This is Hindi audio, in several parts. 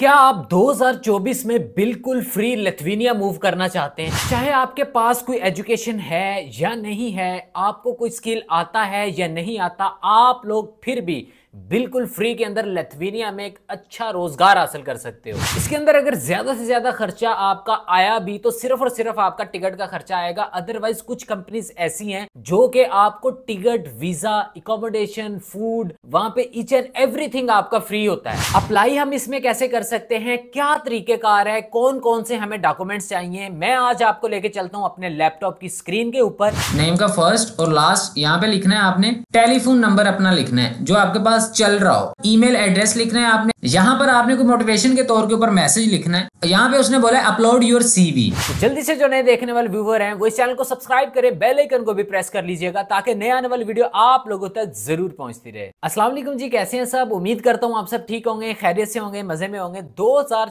क्या आप 2024 में बिल्कुल फ्री लिथुनिया मूव करना चाहते हैं चाहे आपके पास कोई एजुकेशन है या नहीं है आपको कोई स्किल आता है या नहीं आता आप लोग फिर भी बिल्कुल फ्री के अंदर लेथवीनिया में एक अच्छा रोजगार हासिल कर सकते हो इसके अंदर अगर ज्यादा से ज्यादा खर्चा आपका आया भी तो सिर्फ और सिर्फ आपका टिकट का खर्चा आएगा अदरवाइज कुछ कंपनीज ऐसी हैं जो कि आपको टिकट वीजा इकोमोडेशन फूड वहां पे ईच एंड एवरीथिंग आपका फ्री होता है अप्लाई हम इसमें कैसे कर सकते हैं क्या तरीकेकार है कौन कौन से हमें डॉक्यूमेंट चाहिए मैं आज आपको लेके चलता हूँ अपने लैपटॉप की स्क्रीन के ऊपर नेम का फर्स्ट और लास्ट यहाँ पे लिखना है आपने टेलीफोन नंबर अपना लिखना है जो आपके पास पास चल रहा हो ईमेल एड्रेस लिखना है आपने यहाँ पर आपने को मोटिवेशन के तौर के ऊपर मैसेज लिखना है यहाँ पे उसने बोला अपलोड योर सीवी जल्दी से जो नए देखने वाले व्यूवर हैं वो इस चैनल को सब्सक्राइब करें बेल आइकन को भी प्रेस कर लीजिएगा ताकि नए आने वाली वीडियो आप लोगों तक जरूर पहुंचती रहे अस्सलाम वालेकुम जी कैसे हैं सब उम्मीद करता हूँ आप सब ठीक होंगे खैरियत से होंगे मजे में होंगे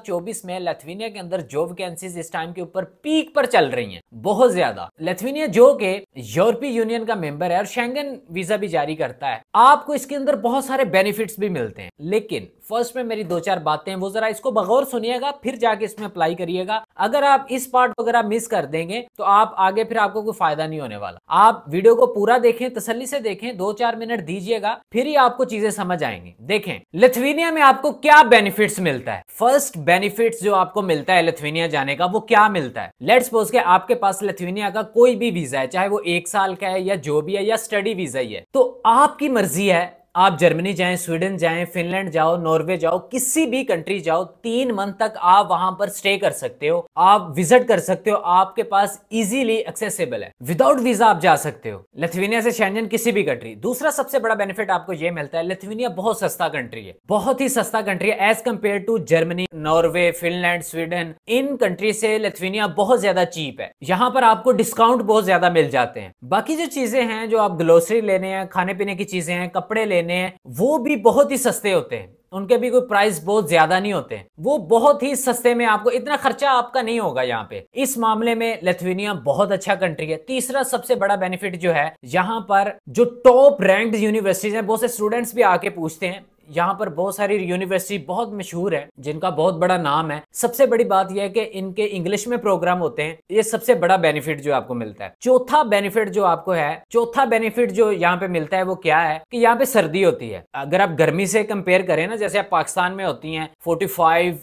चौबीस में लेथवीनिया के अंदर जो वैकेंसीज इस टाइम के ऊपर पीक पर चल रही है बहुत ज्यादा लेथवीनिया जो के यूरोपीय यूनियन का मेंबर है और शेंगन वीजा भी जारी करता है आपको इसके अंदर बहुत सारे बेनिफिट भी मिलते हैं लेकिन फर्स्ट में मेरी दो चार बातें हैं वो जरा इसको बगौर सुनिएगा फिर जाके इसमें अप्लाई करिएगा अगर आप इस पार्ट को अगर आप मिस कर देंगे तो आप आगे फिर आपको कोई फायदा नहीं होने वाला आप वीडियो को पूरा देखें तसली से देखें दो चार मिनट दीजिएगा फिर ही आपको चीजें समझ आएंगी देखें लिथुनिया में आपको क्या बेनिफिट मिलता है फर्स्ट बेनिफिट जो आपको मिलता है लिथुनिया जाने का वो क्या मिलता है लेट सपोज के आपके पास लिथुनिया का कोई भी वीजा है चाहे वो एक साल का है या जो भी है या स्टडी वीजा ही है तो आपकी मर्जी है आप जर्मनी जाएं स्वीडन जाएं फिनलैंड जाओ नॉर्वे जाओ किसी भी कंट्री जाओ तीन मंथ तक आप वहां पर स्टे कर सकते हो आप विजिट कर सकते हो आपके पास इजीली एक्सेसिबल है विदाउट वीजा आप जा सकते हो लिथुनिया से शैनजन किसी भी कंट्री दूसरा सबसे बड़ा बेनिफिट आपको यह मिलता है लिथुनिया बहुत सस्ता कंट्री है बहुत ही सस्ता कंट्री है as compare to Germany Norway Finland Sweden इन कंट्री से लिथुनिया बहुत ज्यादा चीप है यहाँ पर आपको डिस्काउंट बहुत ज्यादा मिल जाते हैं बाकी जो चीजें हैं जो आप ग्लोसरी लेने हैं खाने पीने की चीजें हैं कपड़े लेने हैं वो भी बहुत ही सस्ते होते हैं उनके भी कोई प्राइस बहुत ज्यादा नहीं होते वो बहुत ही सस्ते में आपको इतना खर्चा आपका नहीं होगा यहाँ पे इस मामले में लेथुनिया बहुत अच्छा कंट्री है तीसरा सबसे बड़ा बेनिफिट जो है यहाँ पर जो टॉप रैंक यूनिवर्सिटीज हैं बहुत से स्टूडेंट्स भी आके पूछते हैं यहाँ पर बहुत सारी यूनिवर्सिटी बहुत मशहूर है जिनका बहुत बड़ा नाम है सबसे बड़ी बात यह है कि इनके इंग्लिश में प्रोग्राम होते हैं ये सबसे बड़ा बेनिफिट जो आपको मिलता है चौथा बेनिफिट जो आपको है चौथा बेनिफिट जो यहाँ पे मिलता है वो क्या है कि यहाँ पे सर्दी होती है अगर आप गर्मी से कंपेयर करें ना जैसे आप पाकिस्तान में होती है फोर्टी फाइव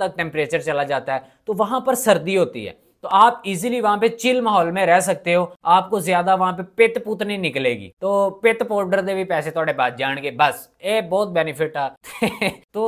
तक टेम्परेचर चला जाता है तो वहां पर सर्दी होती है तो आप इजीली वहां पे चिल माहौल में रह सकते हो आपको ज्यादा वहां पे पित पुत नहीं निकलेगी तो पित पाउडर के भी पैसे थोड़े ਬਚ जाएंगे बस ये बहुत बेनिफिट आ तो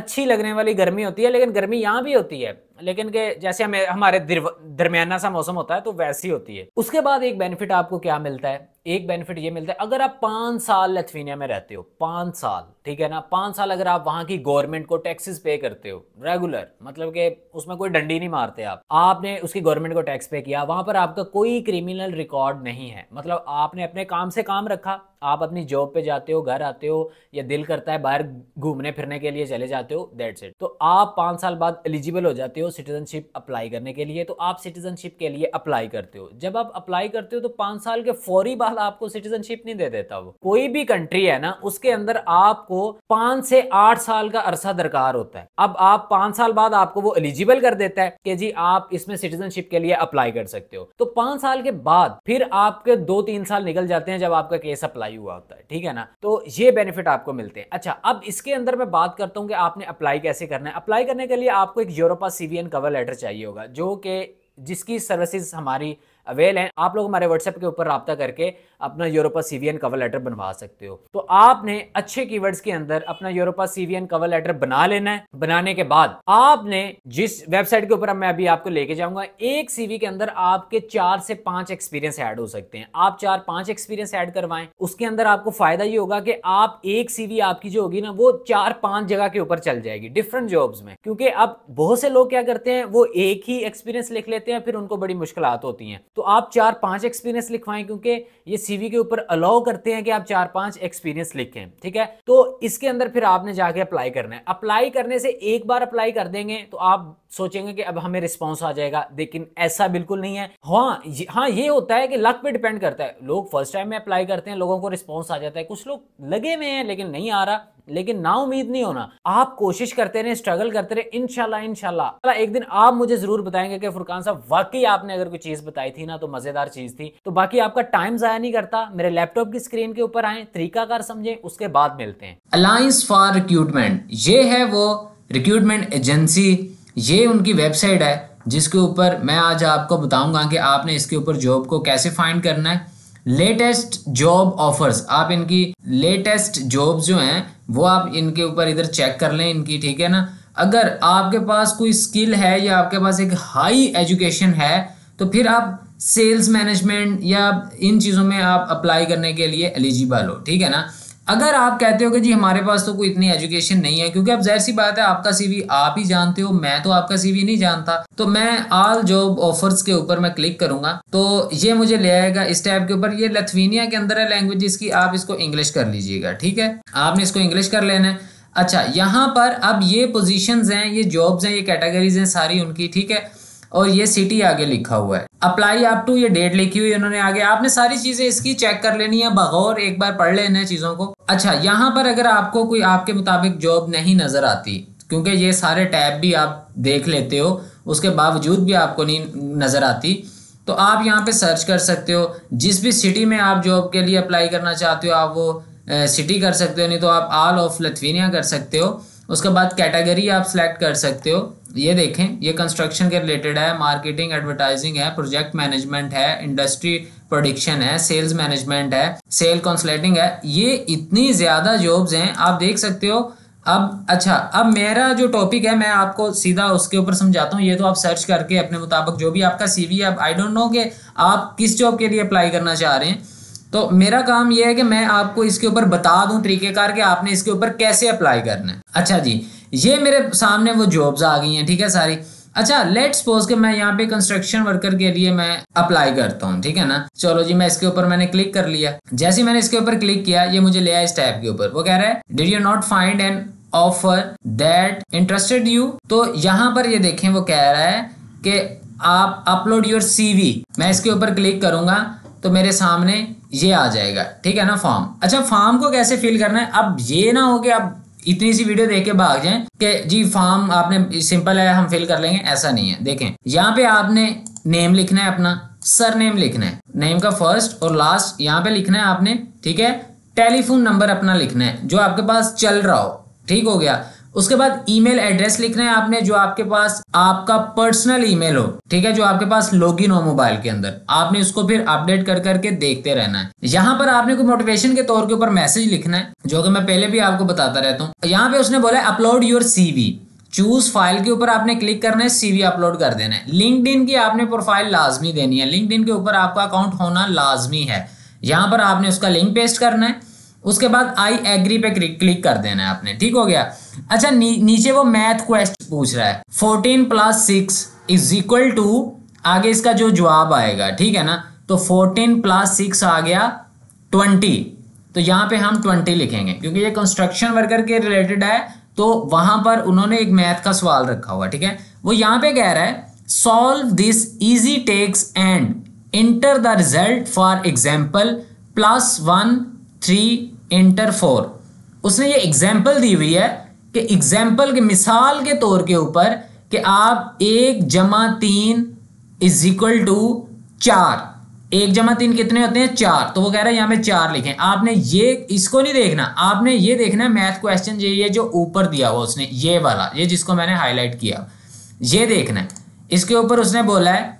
अच्छी लगने वाली गर्मी होती है लेकिन गर्मी यहाँ भी होती है लेकिन के जैसे हमें हमारे दरमियाना सा मौसम होता है तो वैसी होती है उसके बाद एक बेनिफिट आपको क्या मिलता है एक बेनिफिट ये मिलता है अगर आप पाँच साल लथवीनिया में रहते हो पाँच साल ठीक है ना पाँच साल अगर आप वहाँ की गवर्नमेंट को टैक्सेस पे करते हो रेगुलर मतलब कि उसमें कोई डंडी नहीं मारते आप आपने उसकी गवर्नमेंट को टैक्स पे किया वहाँ पर आपका कोई क्रिमिनल रिकॉर्ड नहीं है मतलब आपने अपने काम से काम रखा आप अपनी जॉब पे जाते हो घर आते हो या दिल करता है बाहर घूमने फिरने के लिए चले जाते हो दैट्स इट तो आप पाँच साल बाद एलिजिबल हो जाते हो सिटीजनशिप अप्लाई करने के लिए तो आप सिटीजनशिप के लिए अप्लाई करते हो जब आप अप्लाई करते हो तो पांच साल के फौरी बाद आपको सिटीजनशिप नहीं दे देता वो कोई भी कंट्री है ना उसके अंदर आपको पांच से आठ साल का अरसा दरकार होता है अब आप पांच साल बाद आपको वो एलिजिबल कर देता है कि जी आप इसमें सिटीजनशिप के लिए अप्लाई कर सकते हो तो पांच साल के बाद फिर आपके दो तीन साल निकल जाते हैं जब आपका केस अप्लाई हुआ होता है ठीक है ना तो ये बेनिफिट आपको मिलते हैं अच्छा अब इसके अंदर मैं बात करता हूँ कि आपने अप्लाई कैसे करना है अप्लाई करने के लिए आपको एक यूरोपा सीवी एच कवर लेटर चाहिए होगा जो कि जिसकी सर्विसेज हमारी अवेल हैं आप लोग हमारे व्हाट्सएप के ऊपर रबता करके अपना यूरोपा सीवीएन कवर लेटर बनवा सकते हो तो आपने अच्छे कीवर्ड्स के अंदर अपना यूरोपा सीवीएन कवर लेटर बना लेना है बनाने के बाद आपने जिस वेबसाइट के ऊपर मैं अभी आपको लेके जाऊंगा एक सीवी के अंदर आपके चार से पांच एक्सपीरियंस ऐड हो सकते हैं आप चार पांच एक्सपीरियंस ऐड करवाएं उसके अंदर आपको फायदा ये होगा कि आप एक सीवी आपकी जो होगी ना वो चार पांच जगह के ऊपर चल जाएगी डिफरेंट जॉब्स में क्योंकि अब बहुत से लोग क्या करते हैं वो एक ही एक्सपीरियंस लिख लेते हैं फिर उनको बड़ी मुश्किल होती हैं तो आप चार पांच एक्सपीरियंस लिखवाएं क्योंकि ये सीवी के ऊपर अलाउ करते हैं कि आप चार पांच एक्सपीरियंस लिखें ठीक है तो इसके अंदर फिर आपने जाके अप्लाई करना है अप्लाई करने से एक बार अप्लाई कर देंगे तो आप सोचेंगे कि अब हमें रिस्पॉन्स आ जाएगा लेकिन ऐसा बिल्कुल नहीं है हाँ हाँ ये होता है कि लक पे डिपेंड करता है लोग फर्स्ट टाइम में अप्लाई करते हैं लोगों को रिस्पॉन्स आ जाता है कुछ लोग लगे हुए हैं लेकिन नहीं आ रहा लेकिन ना उम्मीद नहीं होना आप कोशिश करते रहे स्ट्रगल करते रहे इनशाला इनशाला एक दिन आप मुझे जरूर बताएंगे कि फुरकान साहब वाकई आपने अगर कोई चीज बताई थी ना तो मजेदार चीज थी तो बाकी आपका टाइम जाया नहीं करता मेरे लैपटॉप की स्क्रीन के ऊपर आए तरीकाकार समझे उसके बाद मिलते हैं अलायंस फॉर रिक्रूटमेंट ये है वो रिक्रूटमेंट एजेंसी ये उनकी वेबसाइट है जिसके ऊपर मैं आज आपको बताऊंगा कि आपने इसके ऊपर जॉब को कैसे फाइंड करना है लेटेस्ट जॉब ऑफर्स आप इनकी लेटेस्ट जॉब जो हैं वो आप इनके ऊपर इधर चेक कर लें इनकी ठीक है ना अगर आपके पास कोई स्किल है या आपके पास एक हाई एजुकेशन है तो फिर आप सेल्स मैनेजमेंट या इन चीज़ों में आप अप्लाई करने के लिए एलिजिबल हो ठीक है ना अगर आप कहते हो कि जी हमारे पास तो कोई इतनी एजुकेशन नहीं है क्योंकि अब जाहिर सी बात है आपका सीवी आप ही जानते हो मैं तो आपका सीवी नहीं जानता तो मैं ऑल जॉब ऑफर्स के ऊपर मैं क्लिक करूंगा तो ये मुझे ले आएगा इस टैब के ऊपर ये लथवीनिया के अंदर है लैंग्वेज इसकी आप इसको इंग्लिश कर लीजिएगा ठीक है आपने इसको इंग्लिश कर लेना है अच्छा यहाँ पर अब ये पोजिशन हैं ये जॉब्स हैं ये कैटेगरीज हैं सारी उनकी ठीक है और ये सिटी आगे लिखा हुआ है अप्लाई आप टू ये डेट लिखी हुई इन्होंने आगे आपने सारी चीजें इसकी चेक कर लेनी है बगौर एक बार पढ़ लेना है चीजों को अच्छा यहाँ पर अगर आपको कोई आपके मुताबिक जॉब नहीं नजर आती क्योंकि ये सारे टैब भी आप देख लेते हो उसके बावजूद भी आपको नहीं नजर आती तो आप यहाँ पे सर्च कर सकते हो जिस भी सिटी में आप जॉब के लिए अप्लाई करना चाहते हो आप वो सिटी कर सकते हो नहीं तो आप आल ऑफ लथवीनिया कर सकते हो उसके बाद कैटेगरी आप सेलेक्ट कर सकते हो ये देखें ये कंस्ट्रक्शन के रिलेटेड है मार्केटिंग एडवर्टाइजिंग है प्रोजेक्ट मैनेजमेंट है इंडस्ट्री प्रोडिक्शन है सेल्स मैनेजमेंट है सेल कंसल्टिंग है ये इतनी ज़्यादा जॉब्स हैं आप देख सकते हो अब अच्छा अब मेरा जो टॉपिक है मैं आपको सीधा उसके ऊपर समझाता हूँ ये तो आप सर्च करके अपने मुताबिक जो भी आपका सीवी है आई डोंट नो कि आप किस जॉब के लिए अप्लाई करना चाह रहे हैं तो मेरा काम यह है कि मैं आपको इसके ऊपर बता दूं तरीकेकार के आपने इसके ऊपर कैसे अप्लाई करना है अच्छा जी ये मेरे सामने वो जॉब्स आ गई हैं ठीक है सारी अच्छा लेट सपोज के मैं यहाँ पे कंस्ट्रक्शन वर्कर के लिए मैं अप्लाई करता हूँ ठीक है ना चलो जी मैं इसके ऊपर मैंने क्लिक कर लिया जैसे मैंने इसके ऊपर क्लिक किया ये मुझे ले आया इस टाइप के ऊपर वो कह रहा है did you not find an offer that interested you तो यहाँ पर ये देखें वो कह रहा है कि आप अपलोड योर सीवी मैं इसके ऊपर क्लिक करूंगा तो मेरे सामने ये आ जाएगा ठीक है ना फॉर्म अच्छा फॉर्म को कैसे फिल करना है अब ये ना हो कि आप इतनी सी वीडियो देख के भाग जाए कि जी फॉर्म आपने सिंपल है हम फिल कर लेंगे ऐसा नहीं है देखें यहाँ पे आपने नेम लिखना है अपना सर नेम लिखना है नेम का फर्स्ट और लास्ट यहाँ पे लिखना है आपने ठीक है टेलीफोन नंबर अपना लिखना है जो आपके पास चल रहा हो ठीक हो गया उसके बाद ईमेल एड्रेस लिखना है आपने जो आपके पास आपका पर्सनल ईमेल हो ठीक है जो आपके पास लॉगिन हो मोबाइल के अंदर आपने उसको फिर अपडेट कर करके देखते रहना है यहाँ पर आपने को मोटिवेशन के तौर के ऊपर मैसेज लिखना है जो कि मैं पहले भी आपको बताता रहता हूँ यहाँ पे उसने बोला upload your CV choose file के ऊपर आपने क्लिक करना है सीवी अपलोड कर देना है लिंकड की आपने प्रोफाइल लाजमी देनी है लिंकड के ऊपर आपका अकाउंट होना लाजमी है यहाँ पर आपने उसका लिंक पेस्ट करना है उसके बाद आई एग्री पे क्लिक कर देना है आपने ठीक हो गया अच्छा नी, नीचे वो मैथ क्वेश्चन पूछ रहा है fourteen plus six is equal to आगे इसका जो जवाब आएगा ठीक है ना तो फोर्टीन प्लस सिक्स आ गया ट्वेंटी तो यहाँ पे हम ट्वेंटी लिखेंगे क्योंकि ये कंस्ट्रक्शन वर्कर के रिलेटेड है तो वहां पर उन्होंने एक मैथ का सवाल रखा हुआ ठीक है वो यहाँ पे कह रहा है solve this easy takes and enter the result for example plus one three enter four उसने ये एग्जाम्पल दी हुई है कि एग्जाम्पल के मिसाल के तौर के ऊपर कि आप एक जमा तीन इज इक्वल टू चार एक जमा तीन कितने होते हैं चार तो वो कह रहा है यहाँ पे चार लिखें आपने ये इसको नहीं देखना आपने ये देखना है मैथ क्वेश्चन ये जो ऊपर दिया हुआ उसने ये वाला ये जिसको मैंने हाईलाइट किया ये देखना है इसके ऊपर उसने बोला है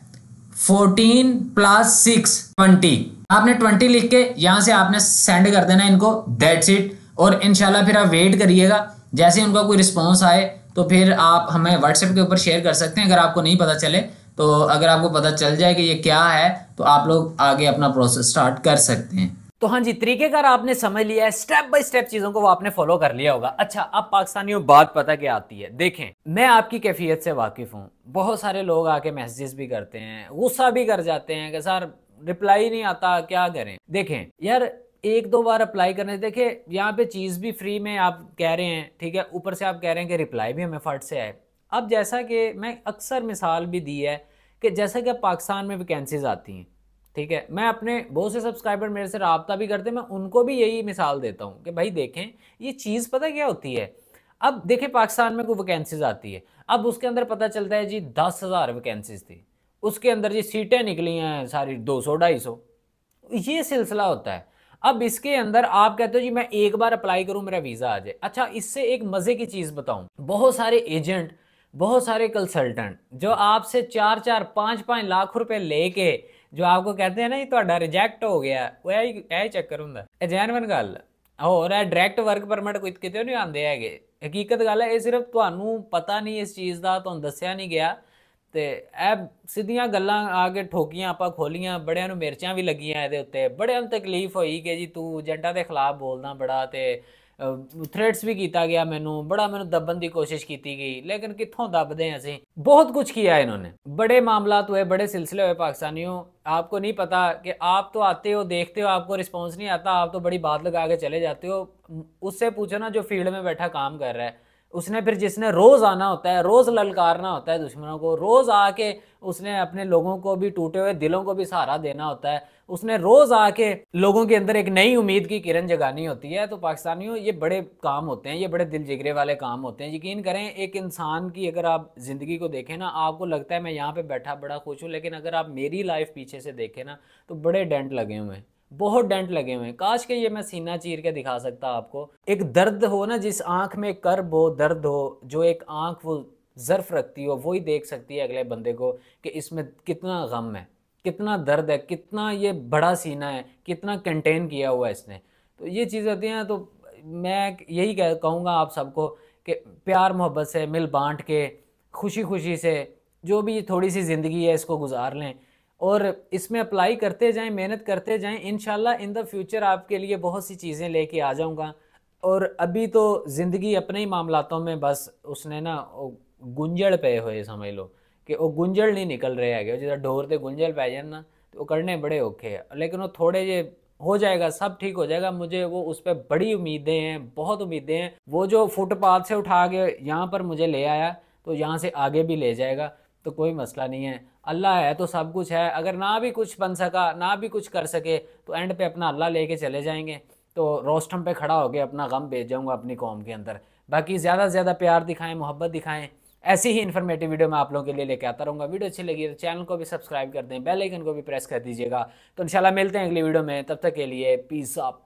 फोर्टीन प्लस सिक्स ट्वेंटी आपने ट्वेंटी लिख के यहाँ से आपने सेंड कर देना इनको दैट्स इट और इनशाला फिर आप वेट करिएगा जैसे उनका कोई रिस्पॉन्स आए तो फिर आप हमें व्हाट्सएप के ऊपर शेयर कर सकते हैं अगर आपको नहीं पता चले तो अगर आपको पता चल जाए कि ये क्या है तो आप लोग आगे अपना प्रोसेस स्टार्ट कर सकते हैं तो हाँ जी तरीकेकार आपने समझ लिया है स्टेप बाय स्टेप चीजों को वो आपने फॉलो कर लिया होगा अच्छा अब पाकिस्तानियों बात पता क्या आती है देखें मैं आपकी कैफियत से वाकिफ हूँ बहुत सारे लोग आके मैसेजेस भी करते हैं गुस्सा भी कर जाते हैं कि सर रिप्लाई नहीं आता क्या करें देखें यार एक दो बार अप्लाई करने देखे यहाँ पे चीज़ भी फ्री में आप कह रहे हैं ठीक है ऊपर से आप कह रहे हैं कि रिप्लाई भी हमें फट से आए अब जैसा कि मैं अक्सर मिसाल भी दी है कि जैसा कि पाकिस्तान में वैकेंसीज आती हैं ठीक है मैं अपने बहुत से सब्सक्राइबर मेरे से रबता भी करते हैं मैं उनको भी यही मिसाल देता हूँ कि भाई देखें ये चीज़ पता क्या होती है अब देखें पाकिस्तान में कोई वैकेंसीज आती है अब उसके अंदर पता चलता है जी दस हज़ार वैकेंसीज थी उसके अंदर जी सीटें निकली हैं सारी दो सौ ढाई सौ ये सिलसिला होता है अब इसके अंदर आप कहते हो जी मैं एक बार अप्लाई करूं मेरा वीज़ा आ जाए अच्छा इससे एक मज़े की चीज़ बताऊं बहुत सारे एजेंट बहुत सारे कंसल्टेंट जो आपसे चार चार पाँच पाँच लाख रुपए लेके जो आपको कहते हैं ना ये थोड़ा रिजैक्ट हो गया वो यही चक्कर होंगे जैनवन गल और ਹੋਰ वर्क परमिट कुछ ਪਰਮਿਟ नहीं आते ਨਹੀਂ ਆਉਂਦੇ है ਹਕੀਕਤ ਗੱਲ ਹੈ ਇਹ ਸਿਰਫ ਤੁਹਾਨੂੰ ਪਤਾ ਨਹੀਂ ਇਸ ਚੀਜ਼ ਦਾ ਤੁਹਾਨੂੰ ਦੱਸਿਆ तो ऐ सीधिया ਗੱਲਾਂ ਆ ਕੇ ਠੋਕੀਆਂ ਆਪਾਂ ਖੋਲੀਆਂ ਬੜਿਆਂ ਨੂੰ ਮਿਰਚਾਂ ਵੀ ਲੱਗੀਆਂ ਇਹਦੇ ਉੱਤੇ ਬੜਿਆਂ ਨੂੰ ਤਕਲੀਫ ਹੋਈ ਕਿ ਜੀ ਤੂੰ ਏਜੰਟਾਂ ਦੇ ਖਿਲਾਫ ਬੋਲਦਾ ਬੜਾ ਤੇ ਥ੍ਰੈਟਸ ਵੀ ਕੀਤਾ ਗਿਆ ਮੈਨੂੰ ਬੜਾ ਮੈਨੂੰ ਦੱਬਣ ਦੀ ਕੋਸ਼ਿਸ਼ ਕੀਤੀ ਗਈ ਲੇਕਿਨ ਕਿੱਥੋਂ ਦੱਬਦੇ बहुत कुछ किया इन्होंने बड़े मामला हुए बड़े सिलसिले हुए पाकिस्तानियों आपको नहीं पता कि आप तो आते हो देखते हो आपको रिस्पॉन्स नहीं आता आप तो बड़ी बात लगा के चले जाते हो उससे पूछो ना जो फील्ड में बैठा काम कर रहा है उसने फिर जिसने रोज़ आना होता है रोज़ ललकारना होता है दुश्मनों को रोज़ आके उसने अपने लोगों को भी टूटे हुए दिलों को भी सहारा देना होता है उसने रोज़ आके लोगों के अंदर एक नई उम्मीद की किरण जगानी होती है तो पाकिस्तानियों ये बड़े काम होते हैं ये बड़े दिल जिगरे वाले काम होते हैं यकीन करें एक इंसान की अगर आप ज़िंदगी को देखें ना आपको लगता है मैं यहाँ पर बैठा बड़ा खुश हूँ लेकिन अगर आप मेरी लाइफ पीछे से देखें ना तो बड़े डेंट लगे हुए हैं बहुत डेंट लगे हुए हैं काश के ये मैं सीना चीर के दिखा सकता आपको एक दर्द हो ना जिस आंख में कर्ब हो दर्द हो जो एक आंख वो ज़र्फ रखती हो वही देख सकती है अगले बंदे को कि इसमें कितना गम है कितना दर्द है कितना ये बड़ा सीना है कितना कंटेन किया हुआ है इसने तो ये चीज़ होती हैं तो मैं यही कह कहूँगा आप सबको कि प्यार मोहब्बत से मिल बांट के खुशी खुशी से जो भी थोड़ी सी ज़िंदगी है इसको गुजार लें और इसमें अप्लाई करते जाएं मेहनत करते जाएं इन इन द फ्यूचर आपके लिए बहुत सी चीज़ें लेके आ जाऊँगा और अभी तो ज़िंदगी अपने ही मामलातों में बस उसने ना गुंजड़ पे हुए समझ लो कि वो गुंजड़ नहीं निकल रहे है जिदा ढोर से गुंजल पै जाए ना तो वो करने बड़े औखे है लेकिन वो थोड़े जे हो जाएगा सब ठीक हो जाएगा मुझे वो उस पर बड़ी उम्मीदें हैं बहुत उम्मीदें हैं वो जो फुटपाथ से उठा के यहाँ पर मुझे ले आया तो यहाँ से आगे भी ले जाएगा तो कोई मसला नहीं है अल्लाह है तो सब कुछ है अगर ना भी कुछ बन सका ना भी कुछ कर सके तो एंड पे अपना अल्लाह लेके चले जाएंगे तो रोस्टम पे खड़ा होकर अपना गम भेज जाऊँगा अपनी कौम के अंदर बाकी ज़्यादा से ज़्यादा प्यार दिखाएँ मोहब्बत दिखाएँ ऐसी ही इन्फॉर्मेटिव वीडियो मैं आप लोगों के लिए लेके आता रहूँगा वीडियो अच्छी लगी तो चैनल को भी सब्सक्राइब कर दें बेलाइकन को भी प्रेस कर दीजिएगा तो इन मिलते हैं अगली वीडियो में तब तक के लिए पीस आप